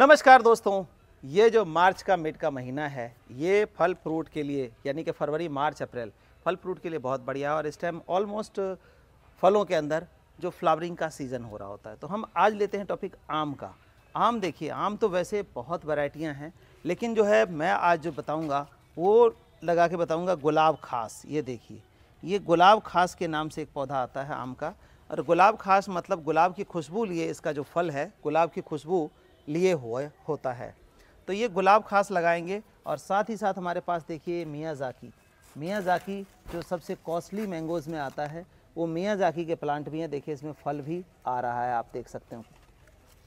नमस्कार दोस्तों ये जो मार्च का मिड का महीना है ये फल फ्रूट के लिए यानी कि फरवरी मार्च अप्रैल फल फ्रूट के लिए बहुत बढ़िया और इस टाइम ऑलमोस्ट फलों के अंदर जो फ्लावरिंग का सीज़न हो रहा होता है तो हम आज लेते हैं टॉपिक आम का आम देखिए आम तो वैसे बहुत वैरायटियां हैं लेकिन जो है मैं आज जो बताऊँगा वो लगा के बताऊँगा गुलाब खास ये देखिए ये गुलाब खास के नाम से एक पौधा आता है आम का और गुलाब खास मतलब गुलाब की खुशबू लिए इसका जो फल है गुलाब की खुशबू लिए हुए होता है तो ये गुलाब खास लगाएंगे और साथ ही साथ हमारे पास देखिए मियाँ जाकी मियाँ जाकी जो सबसे कॉस्टली मैंगोज़ में आता है वो मियाँ जाकी के प्लांट भी हैं देखिए इसमें फल भी आ रहा है आप देख सकते हो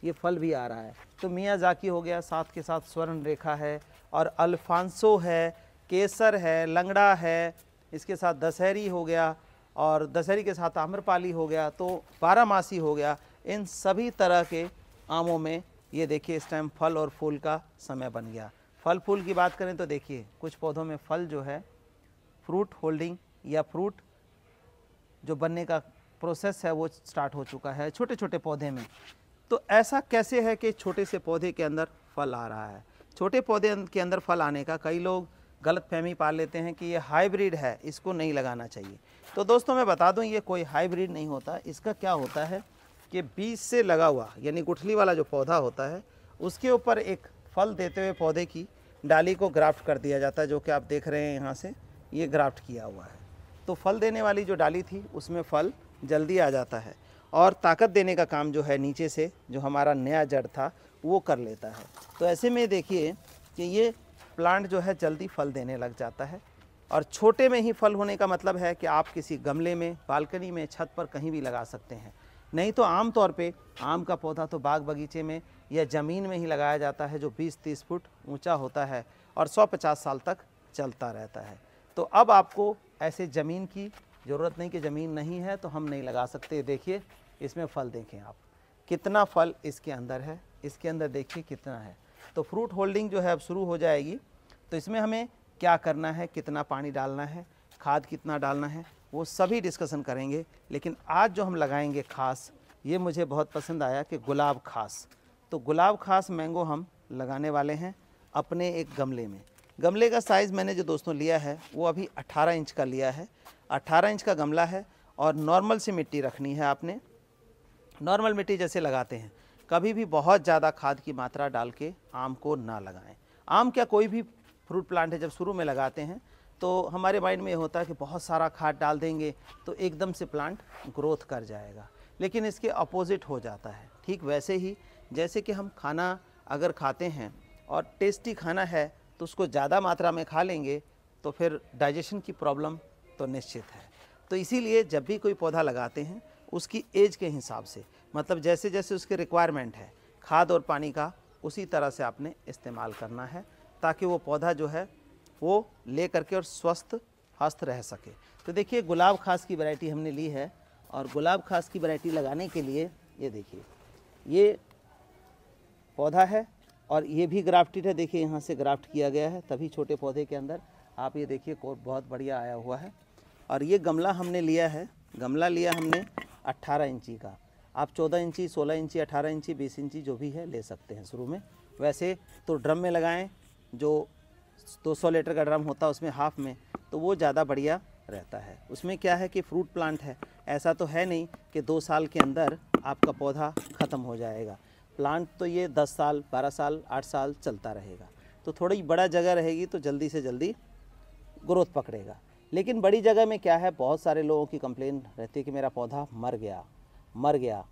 ये फल भी आ रहा है तो मियाँ जाकी हो गया साथ के साथ स्वर्ण रेखा है और अल्फांसो है केसर है लंगड़ा है इसके साथ दशहरी हो गया और दशहरी के साथ आम्रपाली हो गया तो बारामासी मासी हो गया इन सभी तरह के आमों में ये देखिए इस टाइम फल और फूल का समय बन गया फल फूल की बात करें तो देखिए कुछ पौधों में फल जो है फ्रूट होल्डिंग या फ्रूट जो बनने का प्रोसेस है वो स्टार्ट हो चुका है छोटे छोटे पौधे में तो ऐसा कैसे है कि छोटे से पौधे के अंदर फल आ रहा है छोटे पौधे अं-, के अंदर फल आने का कई लोग गलत फहमी पा लेते हैं कि ये हाईब्रिड है इसको नहीं लगाना चाहिए तो दोस्तों मैं बता दूं ये कोई हाईब्रिड नहीं होता इसका क्या होता है के बीज से लगा हुआ यानी गुठली वाला जो पौधा होता है उसके ऊपर एक फल देते हुए पौधे की डाली को ग्राफ्ट कर दिया जाता है जो कि आप देख रहे हैं यहाँ से ये ग्राफ्ट किया हुआ है तो फल देने वाली जो डाली थी उसमें फल जल्दी आ जाता है और ताकत देने का काम जो है नीचे से जो हमारा नया जड़ था वो कर लेता है तो ऐसे में देखिए कि ये प्लांट जो है जल्दी फल देने लग जाता है और छोटे में ही फल होने का मतलब है कि आप किसी गमले में बालकनी में छत पर कहीं भी लगा सकते हैं नहीं तो आम तौर पे आम का पौधा तो बाग बगीचे में या ज़मीन में ही लगाया जाता है जो 20-30 फुट ऊंचा होता है और 150 साल तक चलता रहता है तो अब आपको ऐसे ज़मीन की ज़रूरत नहीं कि ज़मीन नहीं है तो हम नहीं लगा सकते देखिए इसमें फल देखें आप कितना फल इसके अंदर है इसके अंदर देखिए कितना है तो फ्रूट होल्डिंग जो है अब शुरू हो जाएगी तो इसमें हमें क्या करना है कितना पानी डालना है खाद कितना डालना है वो सभी डिस्कशन करेंगे लेकिन आज जो हम लगाएंगे खास ये मुझे बहुत पसंद आया कि गुलाब खास तो गुलाब खास मैंगो हम लगाने वाले हैं अपने एक गमले में गमले का साइज़ मैंने जो दोस्तों लिया है वो अभी 18 इंच का लिया है 18 इंच का गमला है और नॉर्मल सी मिट्टी रखनी है आपने नॉर्मल मिट्टी जैसे लगाते हैं कभी भी बहुत ज़्यादा खाद की मात्रा डाल के आम को ना लगाएं आम क्या कोई भी फ्रूट प्लांट है जब शुरू में लगाते हैं तो हमारे माइंड में ये होता है कि बहुत सारा खाद डाल देंगे तो एकदम से प्लांट ग्रोथ कर जाएगा लेकिन इसके अपोज़िट हो जाता है ठीक वैसे ही जैसे कि हम खाना अगर खाते हैं और टेस्टी खाना है तो उसको ज़्यादा मात्रा में खा लेंगे तो फिर डाइजेशन की प्रॉब्लम तो निश्चित है तो इसीलिए जब भी कोई पौधा लगाते हैं उसकी एज के हिसाब से मतलब जैसे जैसे उसके रिक्वायरमेंट है खाद और पानी का उसी तरह से आपने इस्तेमाल करना है ताकि वो पौधा जो है वो ले करके और स्वस्थ हस्त रह सके तो देखिए गुलाब खास की वैरायटी हमने ली है और गुलाब खास की वैरायटी लगाने के लिए ये देखिए ये पौधा है और ये भी ग्राफ्टेड है देखिए यहाँ से ग्राफ्ट किया गया है तभी छोटे पौधे के अंदर आप ये देखिए कोर बहुत बढ़िया आया हुआ है और ये गमला हमने लिया है गमला लिया हमने 18 इंची का आप 14 इंची 16 इंची 18 इंची 20 इंची जो भी है ले सकते हैं शुरू में वैसे तो ड्रम में लगाएं जो 200 लीटर का ड्रम होता है उसमें हाफ में तो वो ज़्यादा बढ़िया रहता है उसमें क्या है कि फ्रूट प्लांट है ऐसा तो है नहीं कि दो साल के अंदर आपका पौधा ख़त्म हो जाएगा प्लांट तो ये दस साल बारह साल आठ साल चलता रहेगा तो थोड़ी बड़ा जगह रहेगी तो जल्दी से जल्दी ग्रोथ पकड़ेगा लेकिन बड़ी जगह में क्या है बहुत सारे लोगों की कंप्लेन रहती है कि मेरा पौधा मर गया मर गया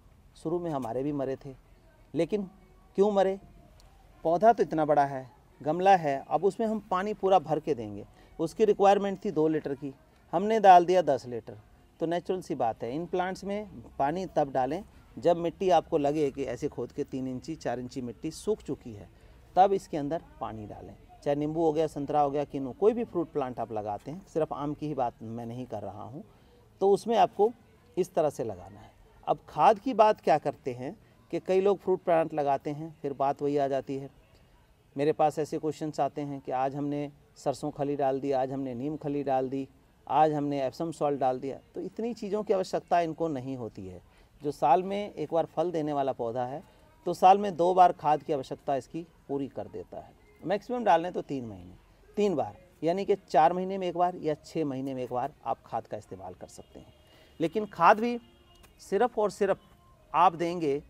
शुरू में हमारे भी मरे थे लेकिन क्यों मरे पौधा तो इतना बड़ा है गमला है अब उसमें हम पानी पूरा भर के देंगे उसकी रिक्वायरमेंट थी दो लीटर की हमने डाल दिया दस लीटर तो नेचुरल सी बात है इन प्लांट्स में पानी तब डालें जब मिट्टी आपको लगे कि ऐसे खोद के तीन इंची चार इंची मिट्टी सूख चुकी है तब इसके अंदर पानी डालें चाहे नींबू हो गया संतरा हो गया किनू कोई भी फ्रूट प्लांट आप लगाते हैं सिर्फ आम की ही बात मैं नहीं कर रहा हूँ तो उसमें आपको इस तरह से लगाना है अब खाद की बात क्या करते हैं कि कई लोग फ्रूट प्लांट लगाते हैं फिर बात वही आ जाती है मेरे पास ऐसे क्वेश्चन आते हैं कि आज हमने सरसों खली डाल दी आज हमने नीम खली डाल दी आज हमने एप्सम सॉल्ट डाल दिया तो इतनी चीज़ों की आवश्यकता इनको नहीं होती है जो साल में एक बार फल देने वाला पौधा है तो साल में दो बार खाद की आवश्यकता इसकी पूरी कर देता है मैक्सिमम डाल लें तो तीन महीने तीन बार यानी कि चार महीने में एक बार या छः महीने में एक बार आप खाद का इस्तेमाल कर सकते हैं लेकिन खाद भी सिर्फ और सिर्फ आप देंगे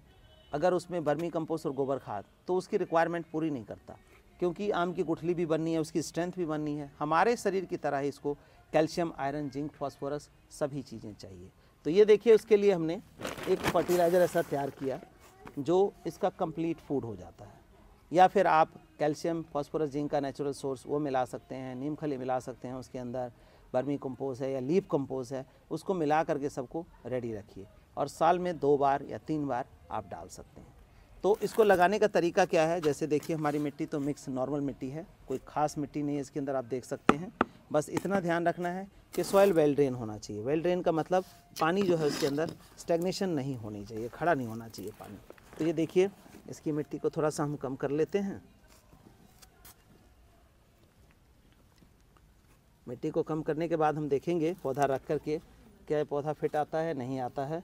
अगर उसमें बर्मी कंपोस्ट और गोबर खाद तो उसकी रिक्वायरमेंट पूरी नहीं करता क्योंकि आम की गुठली भी बननी है उसकी स्ट्रेंथ भी बननी है हमारे शरीर की तरह ही इसको कैल्शियम आयरन जिंक फॉस्फोरस सभी चीज़ें चाहिए तो ये देखिए उसके लिए हमने एक फर्टिलाइज़र ऐसा तैयार किया जो इसका कंप्लीट फूड हो जाता है या फिर आप कैल्शियम फॉस्फोरस जिंक का नेचुरल सोर्स वो मिला सकते हैं नीम खली मिला सकते हैं उसके अंदर बर्मी कंपोज है या लीप कंपोज है उसको मिला करके सबको रेडी रखिए और साल में दो बार या तीन बार आप डाल सकते हैं तो इसको लगाने का तरीका क्या है जैसे देखिए हमारी मिट्टी तो मिक्स नॉर्मल मिट्टी है कोई खास मिट्टी नहीं है इसके अंदर आप देख सकते हैं बस इतना ध्यान रखना है कि सॉइल वेल ड्रेन होना चाहिए वेल ड्रेन का मतलब पानी जो है उसके अंदर स्टेग्नेशन नहीं होनी चाहिए खड़ा नहीं होना चाहिए पानी तो ये देखिए इसकी मिट्टी को थोड़ा सा हम कम कर लेते हैं मिट्टी को कम करने के बाद हम देखेंगे पौधा रख कर के क्या पौधा फिट आता है नहीं आता है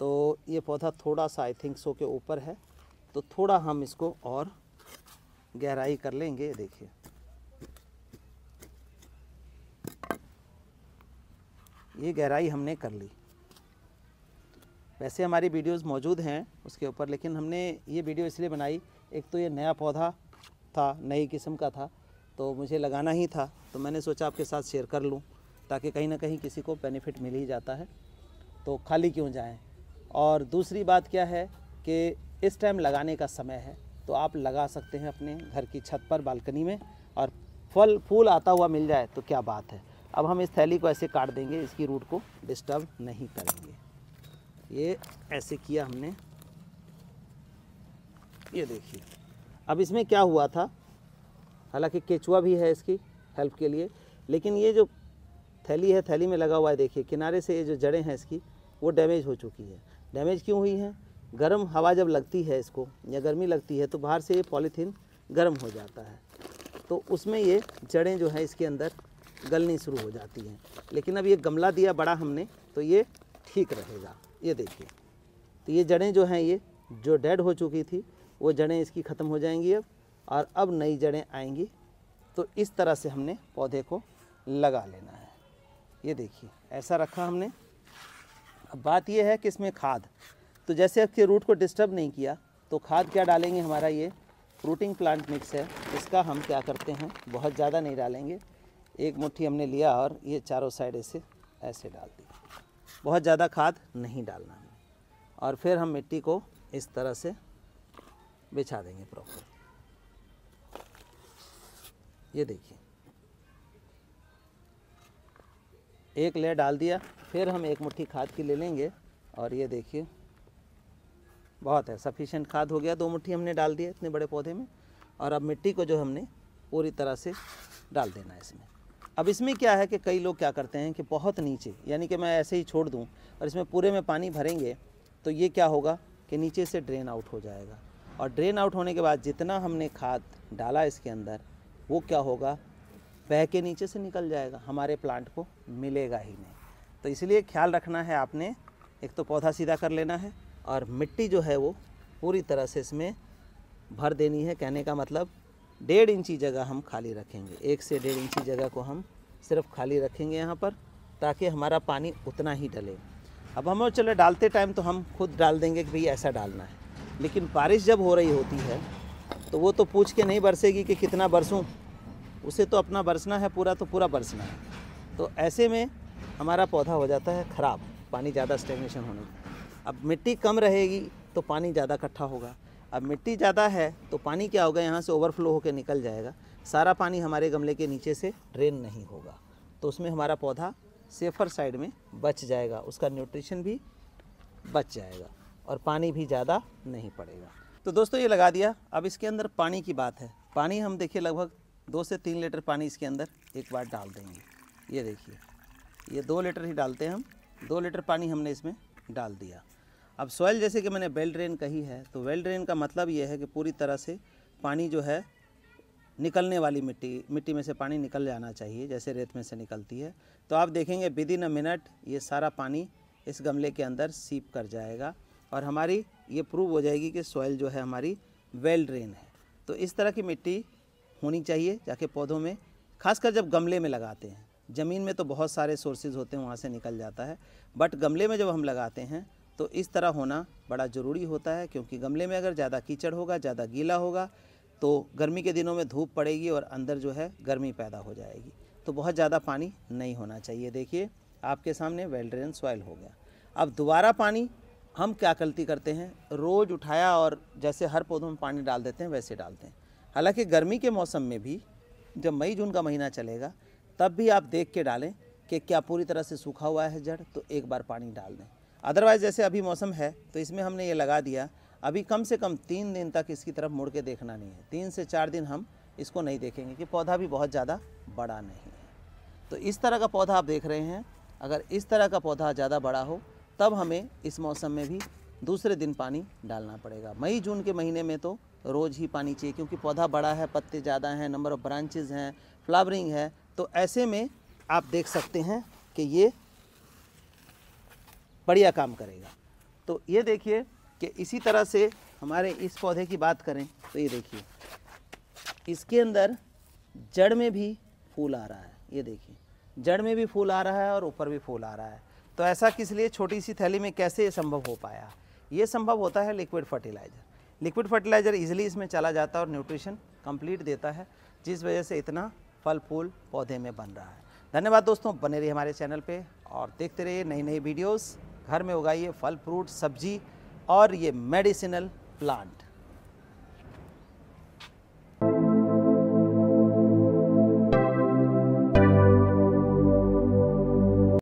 तो ये पौधा थोड़ा सा आई थिंक सो के ऊपर है तो थोड़ा हम इसको और गहराई कर लेंगे देखिए ये गहराई हमने कर ली वैसे हमारी वीडियोस मौजूद हैं उसके ऊपर लेकिन हमने ये वीडियो इसलिए बनाई एक तो ये नया पौधा था नई किस्म का था तो मुझे लगाना ही था तो मैंने सोचा आपके साथ शेयर कर लूँ ताकि कहीं ना कहीं किसी को बेनिफिट मिल ही जाता है तो खाली क्यों जाएँ और दूसरी बात क्या है कि इस टाइम लगाने का समय है तो आप लगा सकते हैं अपने घर की छत पर बालकनी में और फल फूल आता हुआ मिल जाए तो क्या बात है अब हम इस थैली को ऐसे काट देंगे इसकी रूट को डिस्टर्ब नहीं करेंगे ये ऐसे किया हमने ये देखिए अब इसमें क्या हुआ था हालांकि केचुआ भी है इसकी हेल्प के लिए लेकिन ये जो थैली है थैली में लगा हुआ है देखिए किनारे से ये जो जड़ें हैं इसकी वो डैमेज हो चुकी है डैमेज क्यों हुई है गर्म हवा जब लगती है इसको या गर्मी लगती है तो बाहर से ये पॉलीथीन गर्म हो जाता है तो उसमें ये जड़ें जो हैं इसके अंदर गलनी शुरू हो जाती हैं लेकिन अब ये गमला दिया बड़ा हमने तो ये ठीक रहेगा ये देखिए तो ये जड़ें जो हैं ये जो डेड हो चुकी थी वो जड़ें इसकी ख़त्म हो जाएंगी अब और अब नई जड़ें आएंगी तो इस तरह से हमने पौधे को लगा लेना है ये देखिए ऐसा रखा हमने अब बात यह है कि इसमें खाद तो जैसे आपके रूट को डिस्टर्ब नहीं किया तो खाद क्या डालेंगे हमारा ये रूटिंग प्लांट मिक्स है इसका हम क्या करते हैं बहुत ज़्यादा नहीं डालेंगे एक मुट्ठी हमने लिया और ये चारों साइड ऐसे ऐसे डाल दिया बहुत ज़्यादा खाद नहीं डालना हमें और फिर हम मिट्टी को इस तरह से बिछा देंगे प्रॉपर ये देखिए एक ले डाल दिया फिर हम एक मुट्ठी खाद की ले लेंगे और ये देखिए बहुत है सफिशेंट खाद हो गया दो मुट्ठी हमने डाल दिया इतने बड़े पौधे में और अब मिट्टी को जो हमने पूरी तरह से डाल देना है इसमें अब इसमें क्या है कि कई लोग क्या करते हैं कि बहुत नीचे यानी कि मैं ऐसे ही छोड़ दूँ और इसमें पूरे में पानी भरेंगे तो ये क्या होगा कि नीचे से ड्रेन आउट हो जाएगा और ड्रेन आउट होने के बाद जितना हमने खाद डाला इसके अंदर वो क्या होगा बह के नीचे से निकल जाएगा हमारे प्लांट को मिलेगा ही नहीं तो इसलिए ख्याल रखना है आपने एक तो पौधा सीधा कर लेना है और मिट्टी जो है वो पूरी तरह से इसमें भर देनी है कहने का मतलब डेढ़ इंची जगह हम खाली रखेंगे एक से डेढ़ इंची जगह को हम सिर्फ खाली रखेंगे यहाँ पर ताकि हमारा पानी उतना ही डले अब हम चले डालते टाइम तो हम खुद डाल देंगे कि भाई ऐसा डालना है लेकिन बारिश जब हो रही होती है तो वो तो पूछ के नहीं बरसेगी कि कितना बरसूँ उसे तो अपना बरसना है पूरा तो पूरा बरसना है तो ऐसे में हमारा पौधा हो जाता है ख़राब पानी ज़्यादा स्टेगनेशन होने अब मिट्टी कम रहेगी तो पानी ज़्यादा इकट्ठा होगा अब मिट्टी ज़्यादा है तो पानी क्या होगा यहाँ से ओवरफ्लो होकर निकल जाएगा सारा पानी हमारे गमले के नीचे से ड्रेन नहीं होगा तो उसमें हमारा पौधा सेफर साइड में बच जाएगा उसका न्यूट्रिशन भी बच जाएगा और पानी भी ज़्यादा नहीं पड़ेगा तो दोस्तों ये लगा दिया अब इसके अंदर पानी की बात है पानी हम देखिए लगभग दो से तीन लीटर पानी इसके अंदर एक बार डाल देंगे ये देखिए ये दो लीटर ही डालते हैं हम दो लीटर पानी हमने इसमें डाल दिया अब सॉइल जैसे कि मैंने वेल ड्रेन कही है तो वेल ड्रेन का मतलब ये है कि पूरी तरह से पानी जो है निकलने वाली मिट्टी मिट्टी में से पानी निकल जाना चाहिए जैसे रेत में से निकलती है तो आप देखेंगे विद इन अ मिनट ये सारा पानी इस गमले के अंदर सीप कर जाएगा और हमारी ये प्रूव हो जाएगी कि सॉइल जो है हमारी वेल ड्रेन है तो इस तरह की मिट्टी होनी चाहिए जाके पौधों में खासकर जब गमले में लगाते हैं ज़मीन में तो बहुत सारे सोर्सेज होते हैं वहाँ से निकल जाता है बट गमले में जब हम लगाते हैं तो इस तरह होना बड़ा ज़रूरी होता है क्योंकि गमले में अगर ज़्यादा कीचड़ होगा ज़्यादा गीला होगा तो गर्मी के दिनों में धूप पड़ेगी और अंदर जो है गर्मी पैदा हो जाएगी तो बहुत ज़्यादा पानी नहीं होना चाहिए देखिए आपके सामने वेल्ड्रेन सॉइल हो गया अब दोबारा पानी हम क्या गलती करते हैं रोज़ उठाया और जैसे हर पौधों में पानी डाल देते हैं वैसे डालते हैं हालांकि गर्मी के मौसम में भी जब मई जून का महीना चलेगा तब भी आप देख के डालें कि क्या पूरी तरह से सूखा हुआ है जड़ तो एक बार पानी डाल दें अदरवाइज़ जैसे अभी मौसम है तो इसमें हमने ये लगा दिया अभी कम से कम तीन दिन तक इसकी तरफ मुड़ के देखना नहीं है तीन से चार दिन हम इसको नहीं देखेंगे कि पौधा भी बहुत ज़्यादा बड़ा नहीं है तो इस तरह का पौधा आप देख रहे हैं अगर इस तरह का पौधा ज़्यादा बड़ा हो तब हमें इस मौसम में भी दूसरे दिन पानी डालना पड़ेगा मई जून के महीने में तो रोज़ ही पानी चाहिए क्योंकि पौधा बड़ा है पत्ते ज़्यादा हैं नंबर ऑफ़ ब्रांचेज हैं फ्लावरिंग है तो ऐसे में आप देख सकते हैं कि ये बढ़िया काम करेगा तो ये देखिए कि इसी तरह से हमारे इस पौधे की बात करें तो ये देखिए इसके अंदर जड़ में भी फूल आ रहा है ये देखिए जड़ में भी फूल आ रहा है और ऊपर भी फूल आ रहा है तो ऐसा किस लिए छोटी सी थैली में कैसे ये संभव हो पाया ये संभव होता है liquid fertiliser liquid fertiliser easily इसमें चला जाता है और न्यूट्रिशन कंप्लीट देता है जिस वजह से इतना फल फूल पौधे में बन रहा है धन्यवाद दोस्तों बने रहिए हमारे चैनल पे और देखते रहिए नई नई वीडियोस घर में उगाइए फल फ्रूट सब्जी और ये मेडिसिनल प्लांट